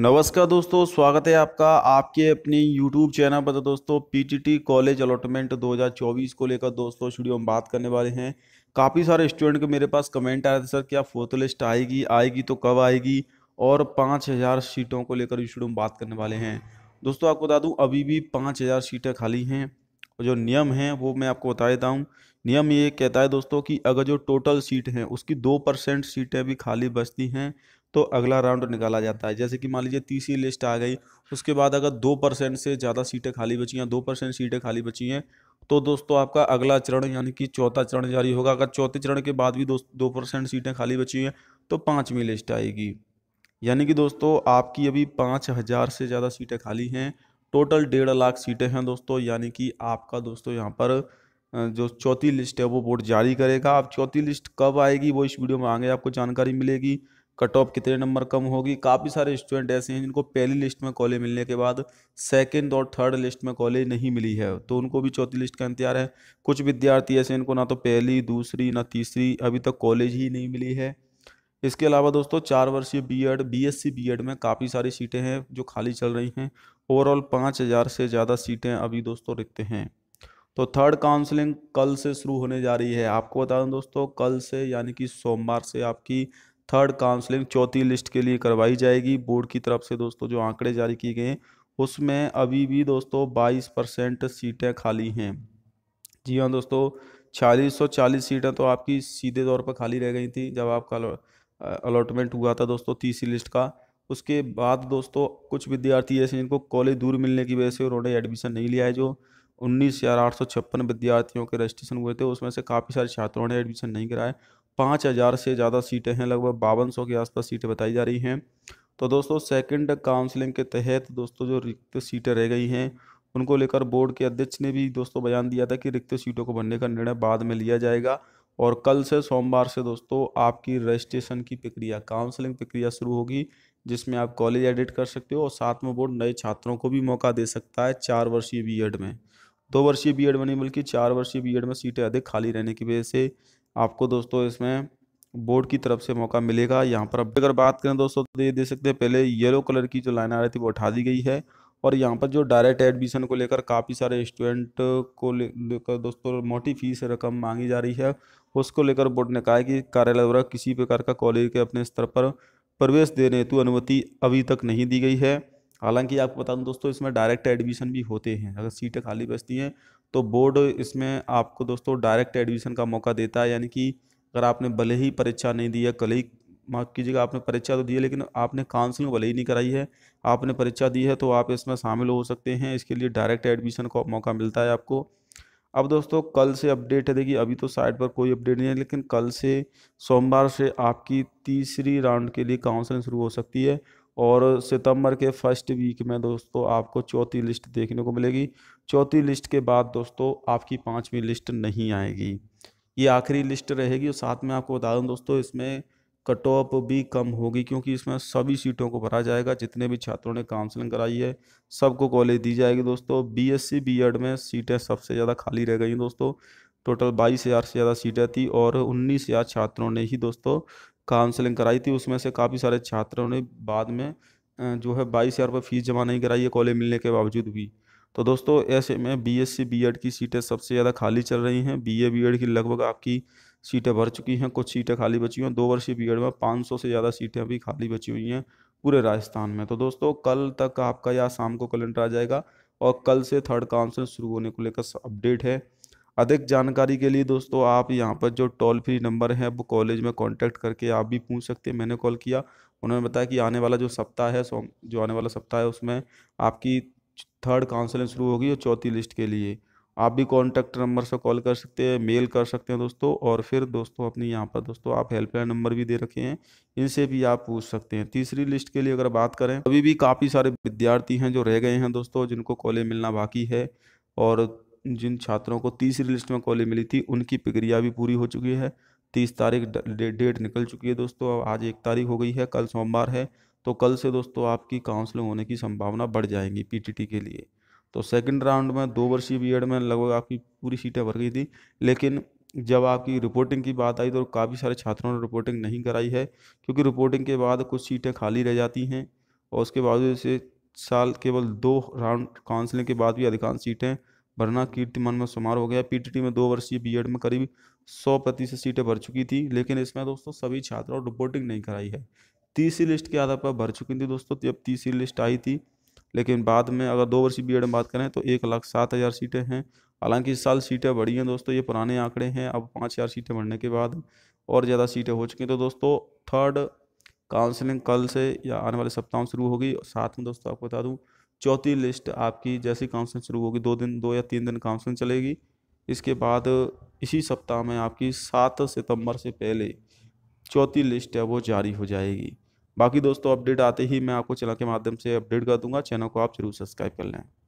नमस्कार दोस्तों स्वागत है आपका आपके अपने YouTube चैनल पर पी तो दोस्तों टी कॉलेज अलॉटमेंट 2024 को लेकर दोस्तों स्टूडियो हम बात करने वाले हैं काफ़ी सारे स्टूडेंट के मेरे पास कमेंट आ रहे थे सर क्या फोर्थ लिस्ट आएगी आएगी तो कब आएगी और पाँच हज़ार सीटों को लेकर स्टूडियो हम बात करने वाले हैं दोस्तों आपको बता दूँ अभी भी पाँच हज़ार सीटें खाली हैं और जो नियम हैं वो मैं आपको बता देता हूँ नियम ये कहता है दोस्तों कि अगर जो टोटल सीट हैं उसकी दो परसेंट सीटें भी खाली बचती हैं तो अगला राउंड निकाला जाता है जैसे कि मान लीजिए तीसरी लिस्ट आ गई उसके बाद अगर दो परसेंट से ज़्यादा सीटें खाली बची हैं दो परसेंट सीटें खाली बची हैं तो दोस्तों आपका अगला चरण यानी कि चौथा चरण जारी होगा अगर चौथे चरण के बाद भी दो परसेंट सीटें खाली बची हैं तो पाँचवीं लिस्ट आएगी यानी कि दोस्तों आपकी अभी पाँच हज़ार से ज़्यादा सीटें खाली हैं टोटल डेढ़ लाख सीटें हैं दोस्तों यानी कि आपका दोस्तों यहाँ पर जो चौथी लिस्ट है वो वोट जारी करेगा आप चौथी लिस्ट कब आएगी वो इस वीडियो में आगे आपको जानकारी मिलेगी कट ऑफ कितने नंबर कम होगी काफ़ी सारे स्टूडेंट ऐसे हैं जिनको पहली लिस्ट में कॉलेज मिलने के बाद सेकंड और थर्ड लिस्ट में कॉलेज नहीं मिली है तो उनको भी चौथी लिस्ट का इंतजार है कुछ विद्यार्थी ऐसे इनको ना तो पहली दूसरी ना तीसरी अभी तक कॉलेज ही नहीं मिली है इसके अलावा दोस्तों चार वर्षीय B Ed B S C B Ed में काफ़ी सारी सीटें हैं जो खाली चल रही हैं ओवरऑल पाँच हज़ार से ज़्यादा सीटें अभी दोस्तों रिक्त हैं तो थर्ड काउंसलिंग कल से शुरू होने जा रही है आपको बता दूं दोस्तों कल से यानी कि सोमवार से आपकी थर्ड काउंसलिंग चौथी लिस्ट के लिए करवाई जाएगी बोर्ड की तरफ से दोस्तों जो आंकड़े जारी किए गए हैं उसमें अभी भी दोस्तों बाईस परसेंट सीटें खाली हैं जी हाँ दोस्तों छियालीस सौ चालीस सीटें तो आपकी सीधे तौर पर खाली रह गई थी जब आपका अलॉटमेंट हुआ था दोस्तों तीसरी लिस्ट का उसके बाद दोस्तों कुछ विद्यार्थी ऐसे जिनको कॉलेज दूर मिलने की वजह से उन्होंने एडमिशन नहीं लिया है जो उन्नीस हज़ार आठ सौ छप्पन विद्यार्थियों के रजिस्ट्रेशन हुए थे उसमें से काफ़ी सारे छात्रों ने एडमिशन नहीं कराया पाँच हज़ार से ज़्यादा सीटें हैं लगभग बावन सौ के आसपास सीटें बताई जा रही हैं तो दोस्तों सेकंड काउंसलिंग के तहत दोस्तों जो रिक्त सीटें रह गई हैं उनको लेकर बोर्ड के अध्यक्ष ने भी दोस्तों बयान दिया था कि रिक्त सीटों को भरने का निर्णय बाद में लिया जाएगा और कल से सोमवार से दोस्तों आपकी रजिस्ट्रेशन की प्रक्रिया काउंसलिंग प्रक्रिया शुरू होगी जिसमें आप कॉलेज एडिट कर सकते हो और साथ में बोर्ड नए छात्रों को भी मौका दे सकता है चार वर्षीय बीएड में दो वर्षीय बीएड में नहीं बल्कि चार वर्षीय बीएड में सीटें अधिक खाली रहने की वजह से आपको दोस्तों इसमें बोर्ड की तरफ से मौका मिलेगा यहाँ पर अब अगर बात करें दोस्तों तो ये देख सकते हैं पहले येलो कलर की जो लाइन आ रही थी वो उठा दी गई है और यहाँ पर जो डायरेक्ट एडमिशन को लेकर काफ़ी सारे स्टूडेंट को लेकर दोस्तों मोटी फीस रकम मांगी जा रही है उसको लेकर बोर्ड ने कहा है कि कार्यालय द्वारा किसी प्रकार का कॉलेज के अपने स्तर पर प्रवेश देने हेतु अनुमति अभी तक नहीं दी गई है हालांकि आपको बता दूँ दोस्तों इसमें डायरेक्ट एडमिशन भी होते हैं अगर सीटें खाली बचती हैं तो बोर्ड इसमें आपको दोस्तों डायरेक्ट एडमिशन का मौका देता है यानी कि अगर आपने भले ही परीक्षा नहीं दी है कल ही माफ कीजिएगा आपने परीक्षा तो दी है लेकिन आपने काउंसलिंग भले ही नहीं कराई है आपने परीक्षा दी है तो आप इसमें शामिल हो सकते हैं इसके लिए डायरेक्ट एडमिशन का मौका मिलता है आपको अब दोस्तों कल से अपडेट है देखिए अभी तो साइट पर कोई अपडेट नहीं है लेकिन कल से सोमवार से आपकी तीसरी राउंड के लिए काउंसलिंग शुरू हो सकती है और सितंबर के फर्स्ट वीक में दोस्तों आपको चौथी लिस्ट देखने को मिलेगी चौथी लिस्ट के बाद दोस्तों आपकी पाँचवीं लिस्ट नहीं आएगी ये आखिरी लिस्ट रहेगी और साथ में आपको बता दूँ दोस्तों इसमें कट ऑफ भी कम होगी क्योंकि इसमें सभी सीटों को भरा जाएगा जितने भी छात्रों ने काउंसलिंग कराई है सबको कॉलेज दी जाएगी दोस्तों बीएससी बीएड में सीटें सबसे ज़्यादा खाली रह गई दोस्तों टोटल बाईस हज़ार से ज़्यादा सीटें थी और उन्नीस हज़ार छात्रों ने ही दोस्तों काउंसलिंग कराई थी उसमें से काफ़ी सारे छात्रों ने बाद में जो है बाईस हज़ार रुपये फ़ीस जमा नहीं कराई है कॉलेज मिलने के बावजूद भी तो दोस्तों ऐसे में बीएससी बीएड की सीटें सबसे ज़्यादा खाली चल रही हैं बीए बीएड की लगभग आपकी सीटें भर चुकी हैं कुछ सीटें खाली बची हुई हैं दो वर्षीय बीएड में 500 से ज़्यादा सीटें अभी खाली बची हुई हैं पूरे राजस्थान में तो दोस्तों कल तक आपका या शाम को कैलेंडर आ जाएगा और कल से थर्ड काउंसिल शुरू होने को लेकर अपडेट है अधिक जानकारी के लिए दोस्तों आप यहाँ पर जो टोल फ्री नंबर है वो कॉलेज में कॉन्टैक्ट करके आप भी पूछ सकते हैं मैंने कॉल किया उन्होंने बताया कि आने वाला जो सप्ताह है जो आने वाला सप्ताह है उसमें आपकी थर्ड काउंसलिंग शुरू होगी और चौथी लिस्ट के लिए आप भी कॉन्टैक्ट नंबर से कॉल कर सकते हैं मेल कर सकते हैं दोस्तों और फिर दोस्तों अपनी यहाँ पर दोस्तों आप हेल्पलाइन नंबर भी दे रखे हैं इनसे भी आप पूछ सकते हैं तीसरी लिस्ट के लिए अगर बात करें अभी भी काफ़ी सारे विद्यार्थी हैं जो रह गए हैं दोस्तों जिनको कॉलेज मिलना बाकी है और जिन छात्रों को तीसरी लिस्ट में कॉलेज मिली थी उनकी प्रक्रिया भी पूरी हो चुकी है तीस तारीख डेट निकल चुकी है दोस्तों आज एक तारीख हो गई है कल सोमवार है तो कल से दोस्तों आपकी काउंसलिंग होने की संभावना बढ़ जाएगी पी के लिए तो सेकंड राउंड में दो वर्षीय बी में लगभग आपकी पूरी सीटें भर गई थी लेकिन जब आपकी रिपोर्टिंग की बात आई तो काफ़ी सारे छात्रों ने रिपोर्टिंग नहीं कराई है क्योंकि रिपोर्टिंग के बाद कुछ सीटें खाली रह जाती हैं और उसके बावजूद इसे साल केवल दो राउंड काउंसलिंग के बाद भी अधिकांश सीटें भरना कीर्तिमान में शुमार हो गया पीटीटी में दो वर्षीय बी में करीब सौ प्रतिशत सीटें भर चुकी थी लेकिन इसमें दोस्तों सभी छात्रों रिपोर्टिंग नहीं कराई है तीसरी लिस्ट के आधार पर भर चुकी थी दोस्तों जब तो तीसरी लिस्ट आई थी लेकिन बाद में अगर दो वर्षीय बी में बात करें तो एक लाख सात हज़ार सीटें हैं हालांकि इस साल सीटें बढ़ी हैं दोस्तों ये पुराने आंकड़े हैं अब पाँच हज़ार सीटें बढ़ने के बाद और ज़्यादा सीटें हो चुकी हैं तो दोस्तों थर्ड काउंसलिंग कल से या आने वाले सप्ताह में शुरू होगी साथ में दोस्तों आपको बता दूँ चौथी लिस्ट आपकी जैसी काउंसलिंग शुरू होगी दो दिन दो या तीन दिन काउंसलिंग चलेगी इसके बाद इसी सप्ताह में आपकी सात सितंबर से पहले चौथी लिस्ट है वो जारी हो जाएगी बाकी दोस्तों अपडेट आते ही मैं आपको चैनल के माध्यम से अपडेट कर दूंगा चैनल को आप जरूर सब्सक्राइब कर लें